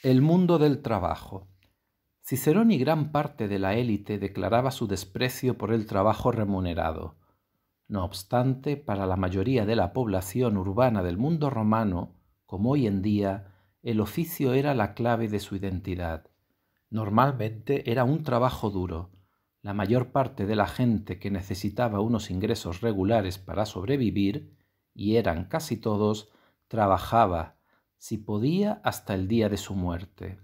El mundo del trabajo. Cicerón y gran parte de la élite declaraba su desprecio por el trabajo remunerado. No obstante, para la mayoría de la población urbana del mundo romano, como hoy en día, el oficio era la clave de su identidad. Normalmente era un trabajo duro. La mayor parte de la gente que necesitaba unos ingresos regulares para sobrevivir, y eran casi todos, trabajaba si podía, hasta el día de su muerte.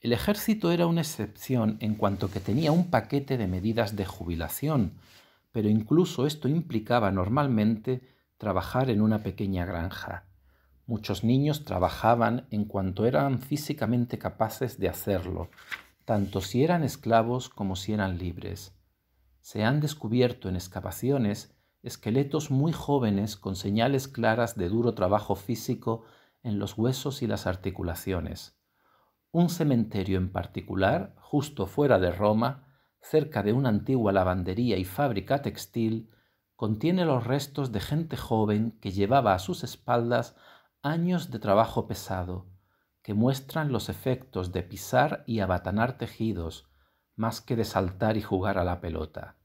El ejército era una excepción en cuanto que tenía un paquete de medidas de jubilación, pero incluso esto implicaba normalmente trabajar en una pequeña granja. Muchos niños trabajaban en cuanto eran físicamente capaces de hacerlo, tanto si eran esclavos como si eran libres. Se han descubierto en excavaciones esqueletos muy jóvenes con señales claras de duro trabajo físico en los huesos y las articulaciones. Un cementerio en particular, justo fuera de Roma, cerca de una antigua lavandería y fábrica textil, contiene los restos de gente joven que llevaba a sus espaldas años de trabajo pesado, que muestran los efectos de pisar y abatanar tejidos, más que de saltar y jugar a la pelota.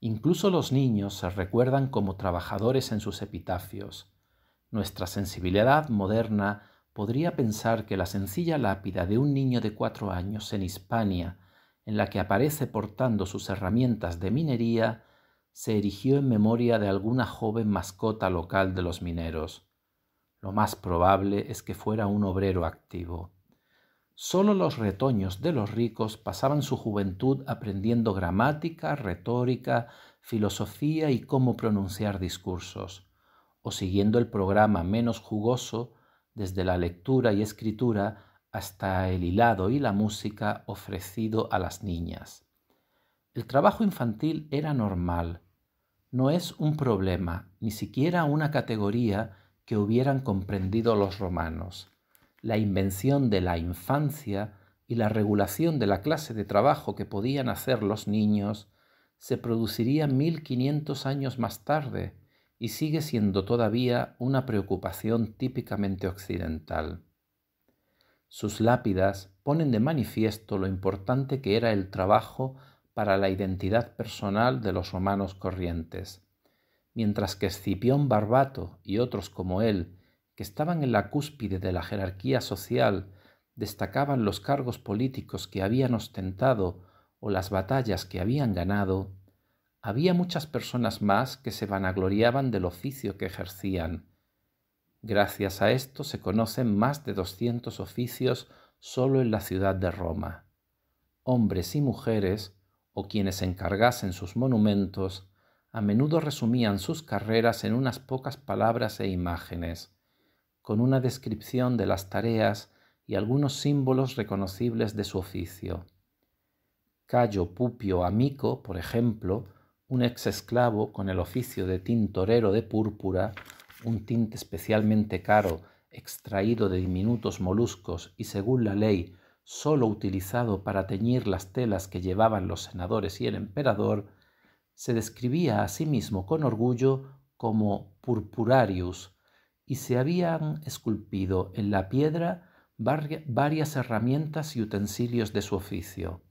Incluso los niños se recuerdan como trabajadores en sus epitafios. Nuestra sensibilidad moderna podría pensar que la sencilla lápida de un niño de cuatro años en Hispania, en la que aparece portando sus herramientas de minería, se erigió en memoria de alguna joven mascota local de los mineros. Lo más probable es que fuera un obrero activo. Solo los retoños de los ricos pasaban su juventud aprendiendo gramática, retórica, filosofía y cómo pronunciar discursos o siguiendo el programa menos jugoso desde la lectura y escritura hasta el hilado y la música ofrecido a las niñas. El trabajo infantil era normal, no es un problema, ni siquiera una categoría que hubieran comprendido los romanos. La invención de la infancia y la regulación de la clase de trabajo que podían hacer los niños se produciría 1500 años más tarde, y sigue siendo todavía una preocupación típicamente occidental. Sus lápidas ponen de manifiesto lo importante que era el trabajo para la identidad personal de los romanos corrientes, mientras que Escipión Barbato y otros como él, que estaban en la cúspide de la jerarquía social, destacaban los cargos políticos que habían ostentado o las batallas que habían ganado, había muchas personas más que se vanagloriaban del oficio que ejercían. Gracias a esto se conocen más de 200 oficios solo en la ciudad de Roma. Hombres y mujeres, o quienes encargasen sus monumentos, a menudo resumían sus carreras en unas pocas palabras e imágenes, con una descripción de las tareas y algunos símbolos reconocibles de su oficio. Cayo Pupio Amico, por ejemplo, un ex esclavo con el oficio de tintorero de púrpura, un tinte especialmente caro extraído de diminutos moluscos y según la ley sólo utilizado para teñir las telas que llevaban los senadores y el emperador, se describía a sí mismo con orgullo como purpurarius y se habían esculpido en la piedra varias herramientas y utensilios de su oficio.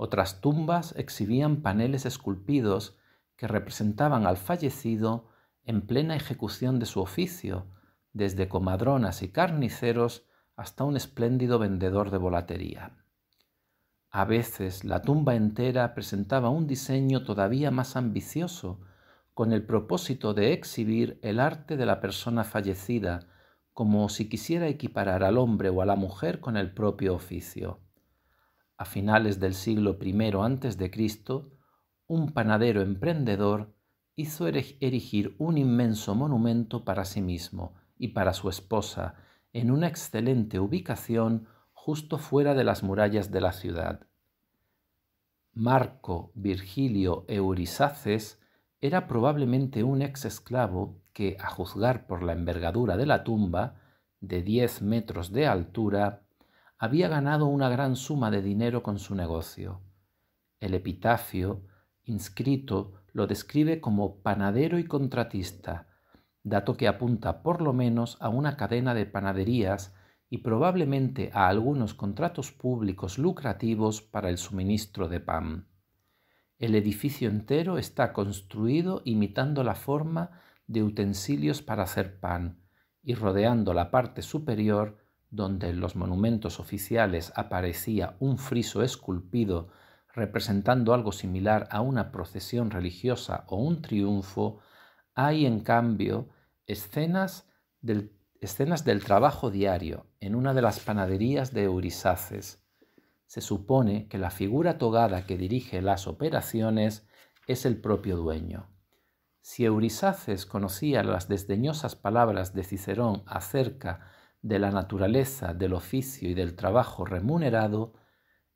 Otras tumbas exhibían paneles esculpidos que representaban al fallecido en plena ejecución de su oficio, desde comadronas y carniceros hasta un espléndido vendedor de volatería. A veces la tumba entera presentaba un diseño todavía más ambicioso, con el propósito de exhibir el arte de la persona fallecida, como si quisiera equiparar al hombre o a la mujer con el propio oficio a finales del siglo I a.C., un panadero emprendedor hizo erigir un inmenso monumento para sí mismo y para su esposa en una excelente ubicación justo fuera de las murallas de la ciudad. Marco Virgilio Eurisaces era probablemente un ex esclavo que, a juzgar por la envergadura de la tumba, de diez metros de altura, había ganado una gran suma de dinero con su negocio. El epitafio inscrito lo describe como panadero y contratista, dato que apunta por lo menos a una cadena de panaderías y probablemente a algunos contratos públicos lucrativos para el suministro de pan. El edificio entero está construido imitando la forma de utensilios para hacer pan y rodeando la parte superior donde en los monumentos oficiales aparecía un friso esculpido representando algo similar a una procesión religiosa o un triunfo, hay en cambio escenas del, escenas del trabajo diario en una de las panaderías de Eurisaces. Se supone que la figura togada que dirige las operaciones es el propio dueño. Si Eurisaces conocía las desdeñosas palabras de Cicerón acerca de la naturaleza, del oficio y del trabajo remunerado,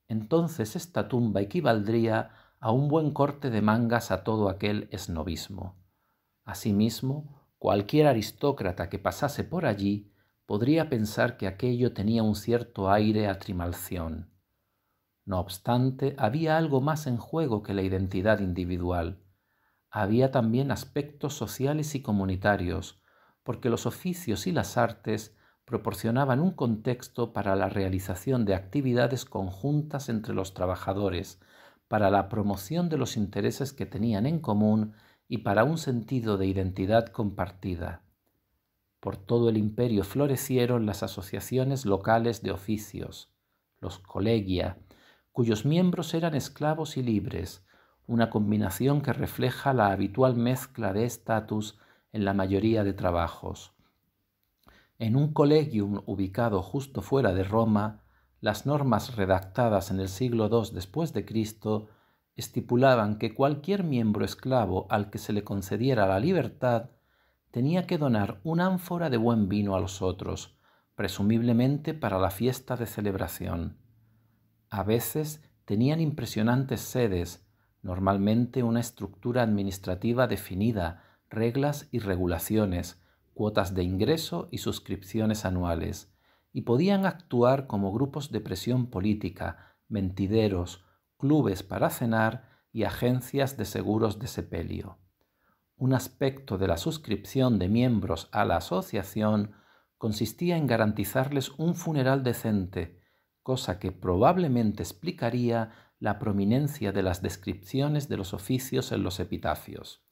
entonces esta tumba equivaldría a un buen corte de mangas a todo aquel esnovismo. Asimismo, cualquier aristócrata que pasase por allí podría pensar que aquello tenía un cierto aire a trimalción. No obstante, había algo más en juego que la identidad individual. Había también aspectos sociales y comunitarios, porque los oficios y las artes proporcionaban un contexto para la realización de actividades conjuntas entre los trabajadores, para la promoción de los intereses que tenían en común y para un sentido de identidad compartida. Por todo el imperio florecieron las asociaciones locales de oficios, los colegia, cuyos miembros eran esclavos y libres, una combinación que refleja la habitual mezcla de estatus en la mayoría de trabajos. En un colegium ubicado justo fuera de Roma, las normas redactadas en el siglo II después de Cristo estipulaban que cualquier miembro esclavo al que se le concediera la libertad tenía que donar una ánfora de buen vino a los otros, presumiblemente para la fiesta de celebración. A veces tenían impresionantes sedes, normalmente una estructura administrativa definida, reglas y regulaciones, cuotas de ingreso y suscripciones anuales, y podían actuar como grupos de presión política, mentideros, clubes para cenar y agencias de seguros de sepelio. Un aspecto de la suscripción de miembros a la asociación consistía en garantizarles un funeral decente, cosa que probablemente explicaría la prominencia de las descripciones de los oficios en los epitafios.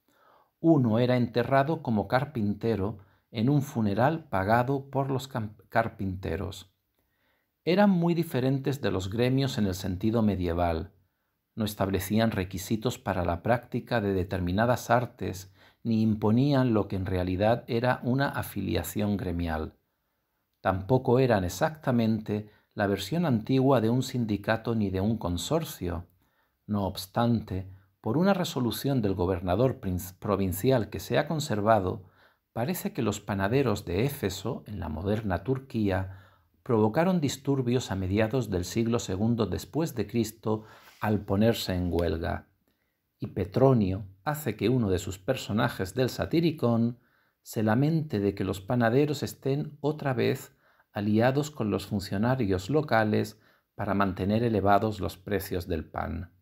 Uno era enterrado como carpintero, en un funeral pagado por los carpinteros. Eran muy diferentes de los gremios en el sentido medieval. No establecían requisitos para la práctica de determinadas artes ni imponían lo que en realidad era una afiliación gremial. Tampoco eran exactamente la versión antigua de un sindicato ni de un consorcio. No obstante, por una resolución del gobernador provincial que se ha conservado, parece que los panaderos de Éfeso, en la moderna Turquía, provocaron disturbios a mediados del siglo II después de Cristo al ponerse en huelga. Y Petronio hace que uno de sus personajes del Satiricón se lamente de que los panaderos estén otra vez aliados con los funcionarios locales para mantener elevados los precios del pan.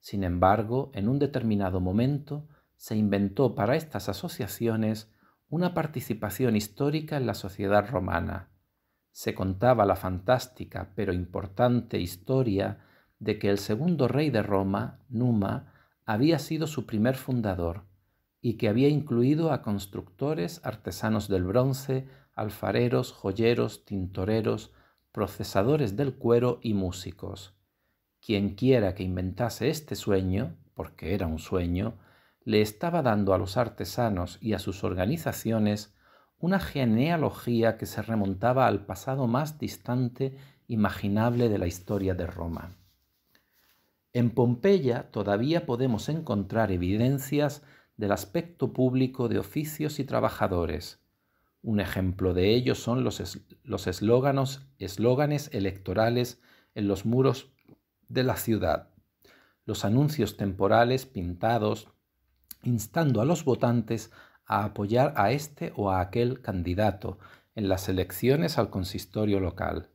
Sin embargo, en un determinado momento se inventó para estas asociaciones una participación histórica en la sociedad romana. Se contaba la fantástica pero importante historia de que el segundo rey de Roma, Numa, había sido su primer fundador y que había incluido a constructores, artesanos del bronce, alfareros, joyeros, tintoreros, procesadores del cuero y músicos. Quienquiera que inventase este sueño, porque era un sueño, le estaba dando a los artesanos y a sus organizaciones una genealogía que se remontaba al pasado más distante imaginable de la historia de Roma. En Pompeya todavía podemos encontrar evidencias del aspecto público de oficios y trabajadores. Un ejemplo de ello son los, los eslóganos, eslóganes electorales en los muros de la ciudad, los anuncios temporales pintados, instando a los votantes a apoyar a este o a aquel candidato en las elecciones al consistorio local.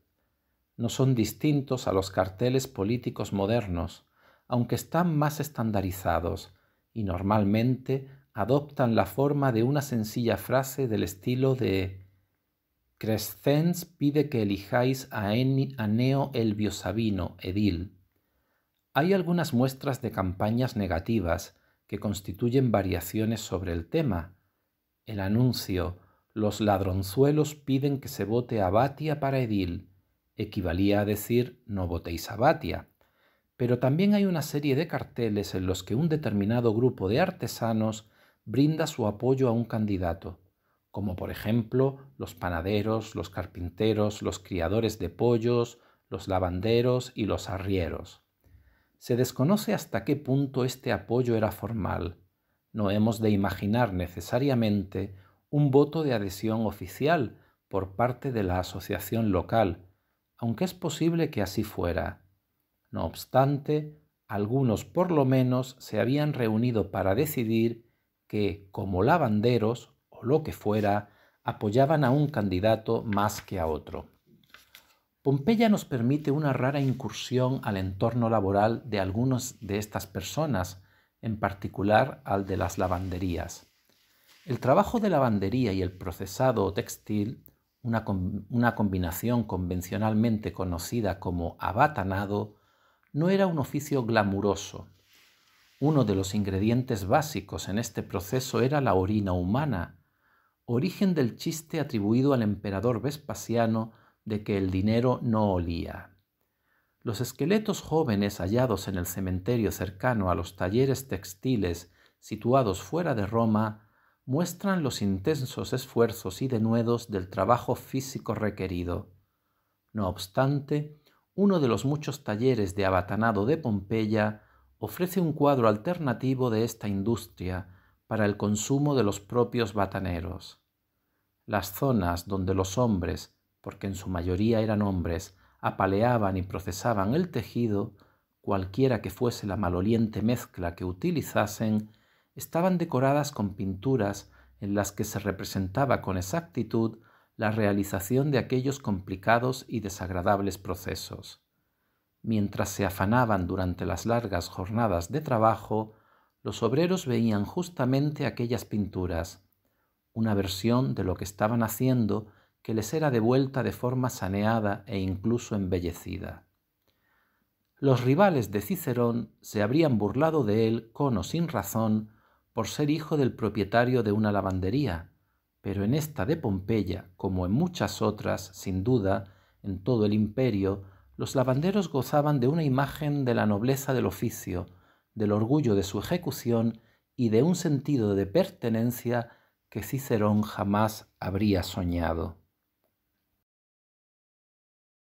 No son distintos a los carteles políticos modernos, aunque están más estandarizados y normalmente adoptan la forma de una sencilla frase del estilo de Crescens pide que elijáis a, Ennio el Neo edil. Hay algunas muestras de campañas negativas que constituyen variaciones sobre el tema. El anuncio Los ladronzuelos piden que se vote a Batia para Edil equivalía a decir No votéis a Batia. Pero también hay una serie de carteles en los que un determinado grupo de artesanos brinda su apoyo a un candidato, como por ejemplo los panaderos, los carpinteros, los criadores de pollos, los lavanderos y los arrieros. Se desconoce hasta qué punto este apoyo era formal. No hemos de imaginar necesariamente un voto de adhesión oficial por parte de la asociación local, aunque es posible que así fuera. No obstante, algunos por lo menos se habían reunido para decidir que, como lavanderos o lo que fuera, apoyaban a un candidato más que a otro. Pompeya nos permite una rara incursión al entorno laboral de algunas de estas personas, en particular al de las lavanderías. El trabajo de lavandería y el procesado textil, una, una combinación convencionalmente conocida como abatanado, no era un oficio glamuroso. Uno de los ingredientes básicos en este proceso era la orina humana, origen del chiste atribuido al emperador Vespasiano de que el dinero no olía. Los esqueletos jóvenes hallados en el cementerio cercano a los talleres textiles situados fuera de Roma muestran los intensos esfuerzos y denuedos del trabajo físico requerido. No obstante, uno de los muchos talleres de abatanado de Pompeya ofrece un cuadro alternativo de esta industria para el consumo de los propios bataneros. Las zonas donde los hombres porque en su mayoría eran hombres, apaleaban y procesaban el tejido, cualquiera que fuese la maloliente mezcla que utilizasen, estaban decoradas con pinturas en las que se representaba con exactitud la realización de aquellos complicados y desagradables procesos. Mientras se afanaban durante las largas jornadas de trabajo, los obreros veían justamente aquellas pinturas, una versión de lo que estaban haciendo que les era devuelta de forma saneada e incluso embellecida. Los rivales de Cicerón se habrían burlado de él con o sin razón por ser hijo del propietario de una lavandería, pero en esta de Pompeya, como en muchas otras, sin duda, en todo el imperio, los lavanderos gozaban de una imagen de la nobleza del oficio, del orgullo de su ejecución y de un sentido de pertenencia que Cicerón jamás habría soñado.